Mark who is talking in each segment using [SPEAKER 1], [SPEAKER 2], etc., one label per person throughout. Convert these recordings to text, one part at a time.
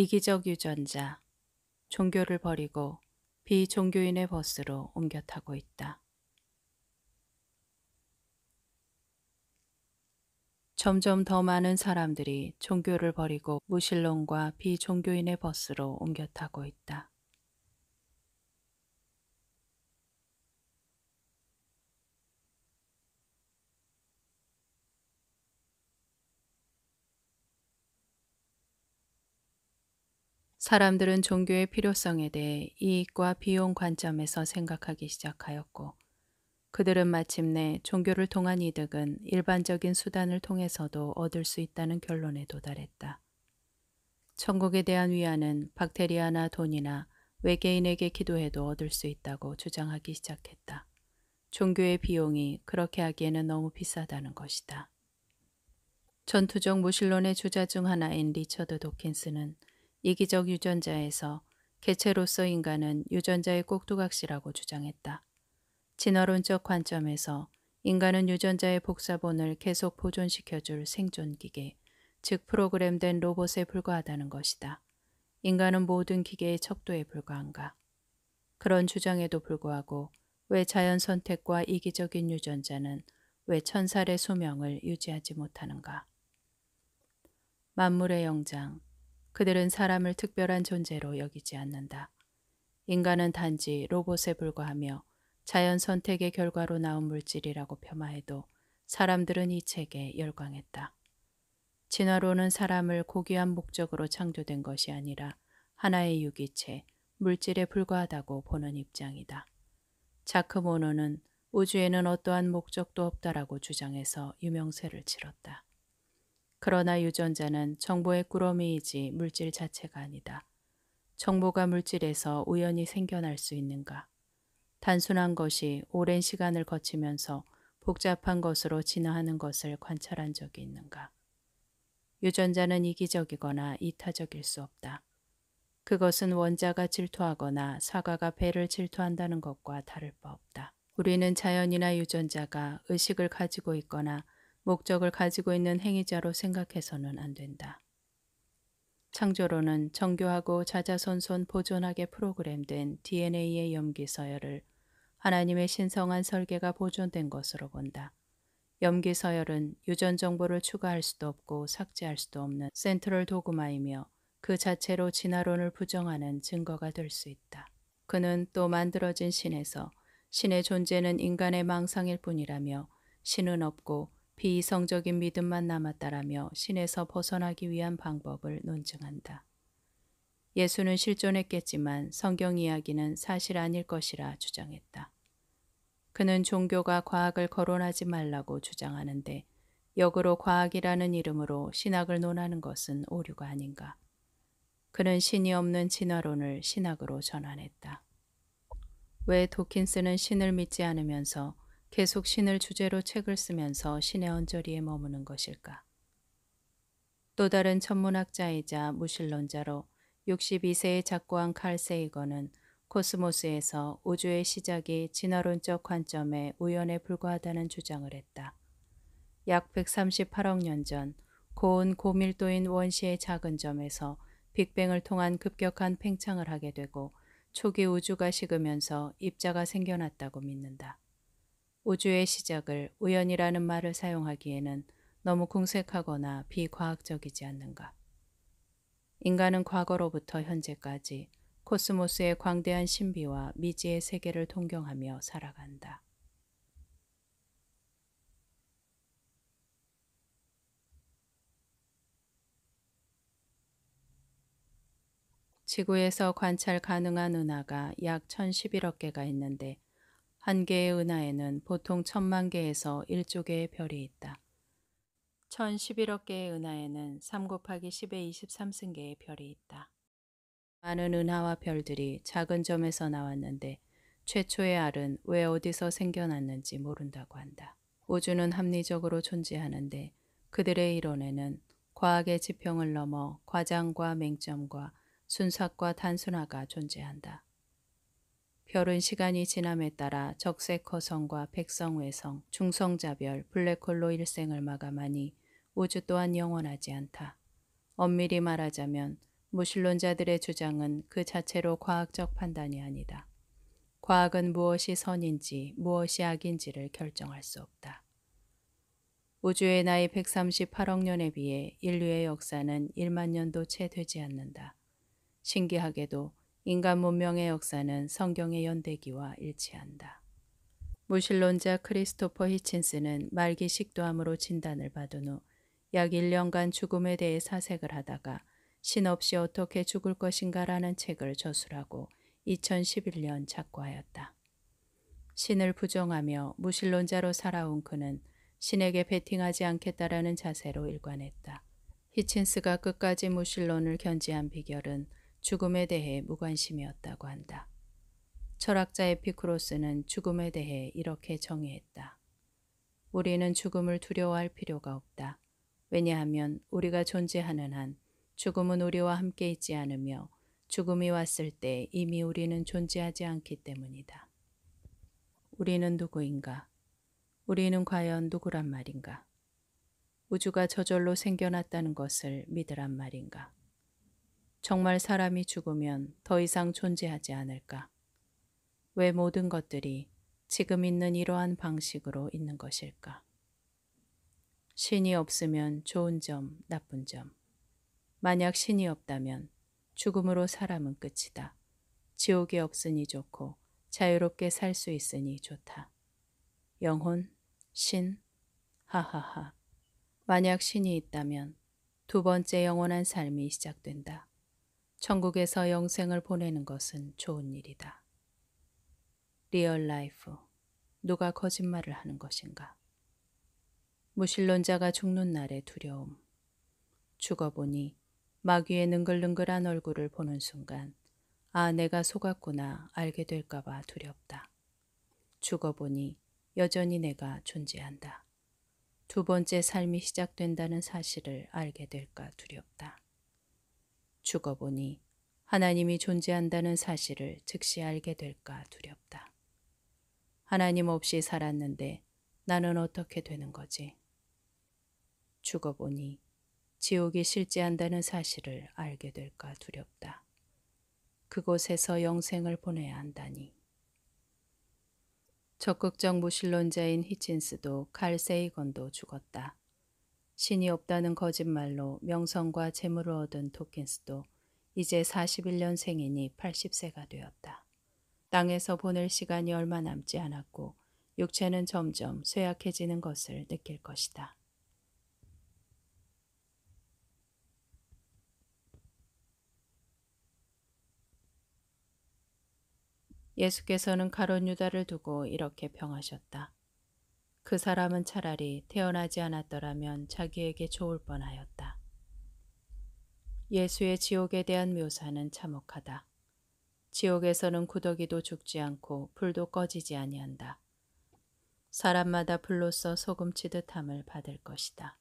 [SPEAKER 1] 이기적 유전자, 종교를 버리고 비종교인의 버스로 옮겨 타고 있다. 점점 더 많은 사람들이 종교를 버리고 무신론과 비종교인의 버스로 옮겨 타고 있다. 사람들은 종교의 필요성에 대해 이익과 비용 관점에서 생각하기 시작하였고 그들은 마침내 종교를 통한 이득은 일반적인 수단을 통해서도 얻을 수 있다는 결론에 도달했다. 천국에 대한 위안은 박테리아나 돈이나 외계인에게 기도해도 얻을 수 있다고 주장하기 시작했다. 종교의 비용이 그렇게 하기에는 너무 비싸다는 것이다. 전투적 무신론의 주자 중 하나인 리처드 도킨스는 이기적 유전자에서 개체로서 인간은 유전자의 꼭두각시라고 주장했다. 진화론적 관점에서 인간은 유전자의 복사본을 계속 보존시켜줄 생존기계, 즉 프로그램된 로봇에 불과하다는 것이다. 인간은 모든 기계의 척도에 불과한가. 그런 주장에도 불구하고 왜 자연 선택과 이기적인 유전자는 왜 천살의 소명을 유지하지 못하는가. 만물의 영장, 그들은 사람을 특별한 존재로 여기지 않는다. 인간은 단지 로봇에 불과하며 자연 선택의 결과로 나온 물질이라고 폄하해도 사람들은 이 책에 열광했다. 진화론은 사람을 고귀한 목적으로 창조된 것이 아니라 하나의 유기체, 물질에 불과하다고 보는 입장이다. 자크모노는 우주에는 어떠한 목적도 없다라고 주장해서 유명세를 치렀다. 그러나 유전자는 정보의 꾸러미이지 물질 자체가 아니다. 정보가 물질에서 우연히 생겨날 수 있는가? 단순한 것이 오랜 시간을 거치면서 복잡한 것으로 진화하는 것을 관찰한 적이 있는가? 유전자는 이기적이거나 이타적일 수 없다. 그것은 원자가 질투하거나 사과가 배를 질투한다는 것과 다를 바 없다. 우리는 자연이나 유전자가 의식을 가지고 있거나 목적을 가지고 있는 행위자로 생각해서는 안 된다. 창조론은 정교하고 자자손손 보존하게 프로그램된 DNA의 염기 서열을 하나님의 신성한 설계가 보존된 것으로 본다. 염기 서열은 유전 정보를 추가할 수도 없고 삭제할 수도 없는 센트럴 도구마이며 그 자체로 진화론을 부정하는 증거가 될 수 있다. 그는 또 만들어진 신에서 신의 존재는 인간의 망상일 뿐이라며 신은 없고 비이성적인 믿음만 남았다라며 신에서 벗어나기 위한 방법을 논증한다. 예수는 실존했겠지만 성경 이야기는 사실 아닐 것이라 주장했다. 그는 종교가 과학을 거론하지 말라고 주장하는데 역으로 과학이라는 이름으로 신학을 논하는 것은 오류가 아닌가. 그는 신이 없는 진화론을 신학으로 전환했다. 왜 도킨스는 신을 믿지 않으면서 계속 신을 주제로 책을 쓰면서 신의 언저리에 머무는 것일까? 또 다른 천문학자이자 무신론자로 62세에 작고한 칼 세이건은 코스모스에서 우주의 시작이 진화론적 관점에 우연에 불과하다는 주장을 했다. 약 138억 년 전 고온 고밀도인 원시의 작은 점에서 빅뱅을 통한 급격한 팽창을 하게 되고 초기 우주가 식으면서 입자가 생겨났다고 믿는다. 우주의 시작을 우연이라는 말을 사용하기에는 너무 궁색하거나 비과학적이지 않는가. 인간은 과거로부터 현재까지 코스모스의 광대한 신비와 미지의 세계를 동경하며 살아간다. 지구에서 관찰 가능한 은하가 약 1011억 개가 있는데 한 개의 은하에는 보통 천만 개에서 1조개의 별이 있다. 1011억 개의 은하에는 3 곱하기 10의 23승 개의 별이 있다. 많은 은하와 별들이 작은 점에서 나왔는데 최초의 알은 왜 어디서 생겨났는지 모른다고 한다. 우주는 합리적으로 존재하는데 그들의 이론에는 과학의 지평을 넘어 과장과 맹점과 순삭과 단순화가 존재한다. 별은 시간이 지남에 따라 적색허성과 백성외성, 중성자별, 블랙홀로 일생을 마감하니 우주 또한 영원하지 않다. 엄밀히 말하자면 무신론자들의 주장은 그 자체로 과학적 판단이 아니다. 과학은 무엇이 선인지 무엇이 악인지를 결정할 수 없다. 우주의 나이 138억 년에 비해 인류의 역사는 1만 년도 채 되지 않는다. 신기하게도 인간 문명의 역사는 성경의 연대기와 일치한다. 무신론자 크리스토퍼 히친스는 말기 식도암으로 진단을 받은 후 약 1년간 죽음에 대해 사색을 하다가 신 없이 어떻게 죽을 것인가라는 책을 저술하고 2011년 작고하였다. 신을 부정하며 무신론자로 살아온 그는 신에게 베팅하지 않겠다라는 자세로 일관했다. 히친스가 끝까지 무신론을 견지한 비결은 죽음에 대해 무관심이었다고 한다. 철학자 에피크로스는 죽음에 대해 이렇게 정의했다. 우리는 죽음을 두려워할 필요가 없다. 왜냐하면 우리가 존재하는 한 죽음은 우리와 함께 있지 않으며 죽음이 왔을 때 이미 우리는 존재하지 않기 때문이다. 우리는 누구인가? 우리는 과연 누구란 말인가? 우주가 저절로 생겨났다는 것을 믿으란 말인가? 정말 사람이 죽으면 더 이상 존재하지 않을까? 왜 모든 것들이 지금 있는 이러한 방식으로 있는 것일까? 신이 없으면 좋은 점, 나쁜 점. 만약 신이 없다면 죽음으로 사람은 끝이다. 지옥이 없으니 좋고 자유롭게 살 수 있으니 좋다. 영혼, 신, 하하하. 만약 신이 있다면 두 번째 영원한 삶이 시작된다. 천국에서 영생을 보내는 것은 좋은 일이다. 리얼 라이프. 누가 거짓말을 하는 것인가? 무신론자가 죽는 날의 두려움. 죽어보니 마귀의 능글능글한 얼굴을 보는 순간 아 내가 속았구나 알게 될까봐 두렵다. 죽어보니 여전히 내가 존재한다. 두 번째 삶이 시작된다는 사실을 알게 될까 두렵다. 죽어보니 하나님이 존재한다는 사실을 즉시 알게 될까 두렵다. 하나님 없이 살았는데 나는 어떻게 되는 거지? 죽어보니 지옥이 실제한다는 사실을 알게 될까 두렵다. 그곳에서 영생을 보내야 한다니. 적극적 무신론자인 히친스도 칼 세이건도 죽었다. 신이 없다는 거짓말로 명성과 재물을 얻은 도킨스도 이제 41년 생이니 80세가 되었다. 땅에서 보낼 시간이 얼마 남지 않았고 육체는 점점 쇠약해지는 것을 느낄 것이다. 예수께서는 가롯 유다를 두고 이렇게 병하셨다. 그 사람은 차라리 태어나지 않았더라면 자기에게 좋을 뻔하였다. 예수의 지옥에 대한 묘사는 참혹하다. 지옥에서는 구더기도 죽지 않고 불도 꺼지지 아니한다. 사람마다 불로써 소금치듯함을 받을 것이다.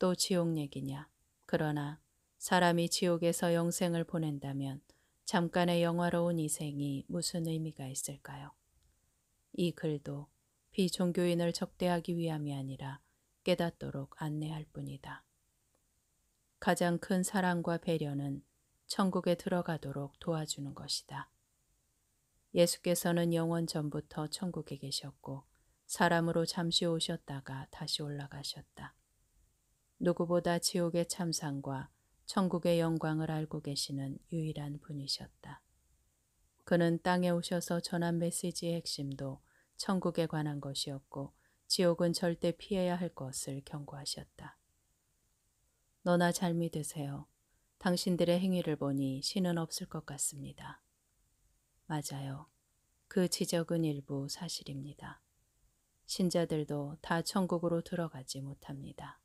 [SPEAKER 1] 또 지옥 얘기냐. 그러나 사람이 지옥에서 영생을 보낸다면 잠깐의 영화로운 이생이 무슨 의미가 있을까요? 이 글도 비종교인을 적대하기 위함이 아니라 깨닫도록 안내할 뿐이다. 가장 큰 사랑과 배려는 천국에 들어가도록 도와주는 것이다. 예수께서는 영원 전부터 천국에 계셨고 사람으로 잠시 오셨다가 다시 올라가셨다. 누구보다 지옥의 참상과 천국의 영광을 알고 계시는 유일한 분이셨다. 그는 땅에 오셔서 전한 메시지의 핵심도 천국에 관한 것이었고 지옥은 절대 피해야 할 것을 경고하셨다. 너나 잘 믿으세요. 당신들의 행위를 보니 신은 없을 것 같습니다. 맞아요. 그 지적은 일부 사실입니다. 신자들도 다 천국으로 들어가지 못합니다.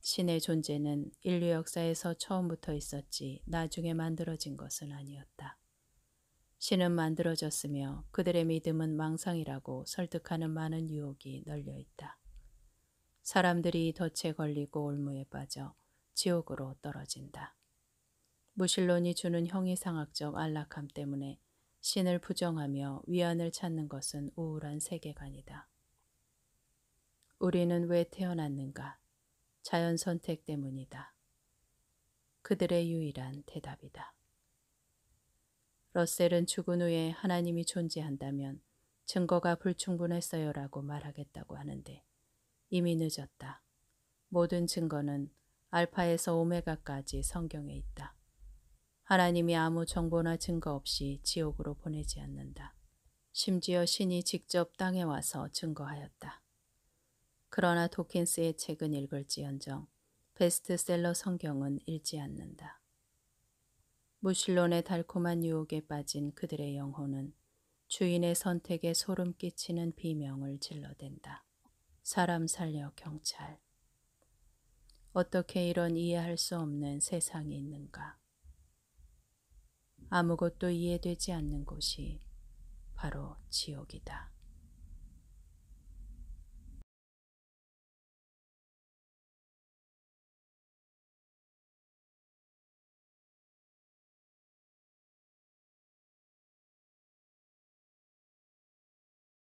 [SPEAKER 1] 신의 존재는 인류 역사에서 처음부터 있었지 나중에 만들어진 것은 아니었다. 신은 만들어졌으며 그들의 믿음은 망상이라고 설득하는 많은 유혹이 널려 있다. 사람들이 덫에 걸리고 올무에 빠져 지옥으로 떨어진다. 무신론이 주는 형이상학적 안락함 때문에 신을 부정하며 위안을 찾는 것은 우울한 세계관이다. 우리는 왜 태어났는가? 자연 선택 때문이다. 그들의 유일한 대답이다. 러셀은 죽은 후에 하나님이 존재한다면 증거가 불충분했어요라고 말하겠다고 하는데 이미 늦었다. 모든 증거는 알파에서 오메가까지 성경에 있다. 하나님이 아무 정보나 증거 없이 지옥으로 보내지 않는다. 심지어 신이 직접 땅에 와서 증거하였다. 그러나 도킨스의 책은 읽을지언정 베스트셀러 성경은 읽지 않는다. 무신론의 달콤한 유혹에 빠진 그들의 영혼은 주인의 선택에 소름 끼치는 비명을 질러댄다. 사람 살려 경찰. 어떻게 이런 이해할 수 없는 세상이 있는가. 아무것도 이해되지 않는 곳이 바로 지옥이다.